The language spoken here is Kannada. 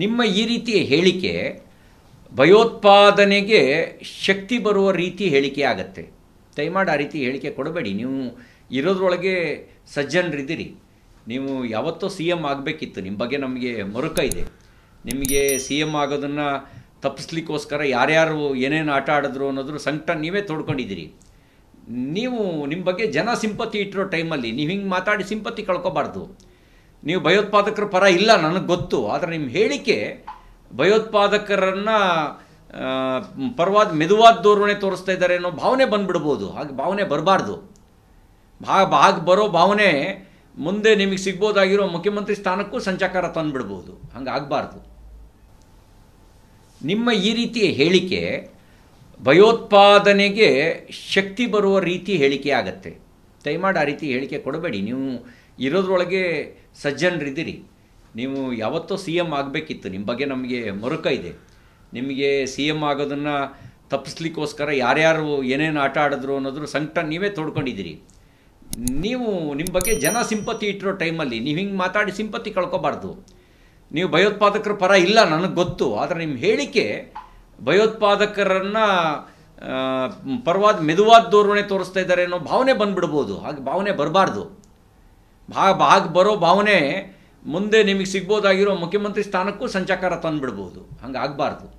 ನಿಮ್ಮ ಈ ರೀತಿಯ ಹೇಳಿಕೆ ಭಯೋತ್ಪಾದನೆಗೆ ಶಕ್ತಿ ಬರುವ ರೀತಿ ಹೇಳಿಕೆ ಆಗತ್ತೆ ದಯಮಾಡಿ ಆ ರೀತಿ ಹೇಳಿಕೆ ಕೊಡಬೇಡಿ ನೀವು ಇರೋದ್ರೊಳಗೆ ಸಜ್ಜನರಿದ್ದೀರಿ ನೀವು ಯಾವತ್ತೋ ಸಿ ಎಮ್ ಆಗಬೇಕಿತ್ತು ನಿಮ್ಮ ಬಗ್ಗೆ ನಮಗೆ ಮರುಕ ಇದೆ ನಿಮಗೆ ಸಿ ಎಮ್ ಆಗೋದನ್ನು ತಪ್ಪಿಸ್ಲಿಕ್ಕೋಸ್ಕರ ಯಾರ್ಯಾರು ಏನೇನು ಆಟ ಆಡಿದ್ರು ಅನ್ನೋದ್ರ ಸಂಕಟ ನೀವೇ ತೋಡ್ಕೊಂಡಿದ್ದೀರಿ ನೀವು ನಿಮ್ಮ ಬಗ್ಗೆ ಜನ ಸಿಂಪತಿ ಇಟ್ಟಿರೋ ಟೈಮಲ್ಲಿ ನೀವು ಹಿಂಗೆ ಮಾತಾಡಿ ಸಿಂಪತಿ ಕಳ್ಕೊಬಾರ್ದು ನೀವು ಭಯೋತ್ಪಾದಕರ ಪರ ಇಲ್ಲ ನನಗೆ ಗೊತ್ತು ಆದರೆ ನಿಮ್ಮ ಹೇಳಿಕೆ ಭಯೋತ್ಪಾದಕರನ್ನು ಪರವಾದ ಮೆದುವಾದ ಧೋರಣೆ ತೋರಿಸ್ತಾ ಇದ್ದಾರೆ ಅನ್ನೋ ಭಾವನೆ ಬಂದುಬಿಡ್ಬೋದು ಹಾಗೆ ಭಾವನೆ ಬರಬಾರ್ದು ಭಾಗ ಬರೋ ಭಾವನೆ ಮುಂದೆ ನಿಮಗೆ ಸಿಗ್ಬೋದಾಗಿರೋ ಮುಖ್ಯಮಂತ್ರಿ ಸ್ಥಾನಕ್ಕೂ ಸಂಚಕಾರ ತಂದುಬಿಡ್ಬೋದು ಹಂಗೆ ಆಗಬಾರ್ದು ನಿಮ್ಮ ಈ ರೀತಿಯ ಹೇಳಿಕೆ ಭಯೋತ್ಪಾದನೆಗೆ ಶಕ್ತಿ ಬರುವ ರೀತಿ ಹೇಳಿಕೆ ಆಗತ್ತೆ ದಯಮಾಡಿ ಆ ರೀತಿ ಹೇಳಿಕೆ ಕೊಡಬೇಡಿ ನೀವು ಇರೋದ್ರೊಳಗೆ ಸಜ್ಜನರಿದ್ದೀರಿ ನೀವು ಯಾವತ್ತೋ ಸಿ ಎಮ್ ಆಗಬೇಕಿತ್ತು ನಿಮ್ಮ ಬಗ್ಗೆ ನಮಗೆ ಮರುಕ ಇದೆ ನಿಮಗೆ ಸಿ ಎಮ್ ಆಗೋದನ್ನು ತಪ್ಪಿಸ್ಲಿಕ್ಕೋಸ್ಕರ ಯಾರ್ಯಾರು ಏನೇನು ಆಟ ಆಡಿದ್ರು ಅನ್ನೋದ್ರ ಸಂಕಟ ನೀವೇ ತೋಡ್ಕೊಂಡಿದ್ದೀರಿ ನೀವು ನಿಮ್ಮ ಬಗ್ಗೆ ಜನ ಸಿಂಪತಿ ಇಟ್ಟಿರೋ ಟೈಮಲ್ಲಿ ನೀವು ಹಿಂಗೆ ಮಾತಾಡಿ ಸಿಂಪತಿ ಕಳ್ಕೊಬಾರ್ದು ನೀವು ಭಯೋತ್ಪಾದಕರ ಪರ ಇಲ್ಲ ನನಗೆ ಗೊತ್ತು ಆದರೆ ನಿಮ್ಮ ಹೇಳಿಕೆ ಭಯೋತ್ಪಾದಕರನ್ನು ಪರವಾದ ಮೆದುವಾದ ಧೋರಣೆ ತೋರಿಸ್ತಾ ಇದ್ದಾರೆ ಅನ್ನೋ ಭಾವನೆ ಬಂದುಬಿಡ್ಬೋದು ಹಾಗೆ ಭಾವನೆ ಬರಬಾರ್ದು ಭಾ ಹಾಗೆ ಬರೋ ಭಾವನೆ ಮುಂದೆ ನಿಮಗೆ ಸಿಗ್ಬೋದಾಗಿರೋ ಮುಖ್ಯಮಂತ್ರಿ ಸ್ಥಾನಕ್ಕೂ ಸಂಚಕಾರ ತಂದುಬಿಡ್ಬೋದು ಹಂಗೆ ಆಗಬಾರ್ದು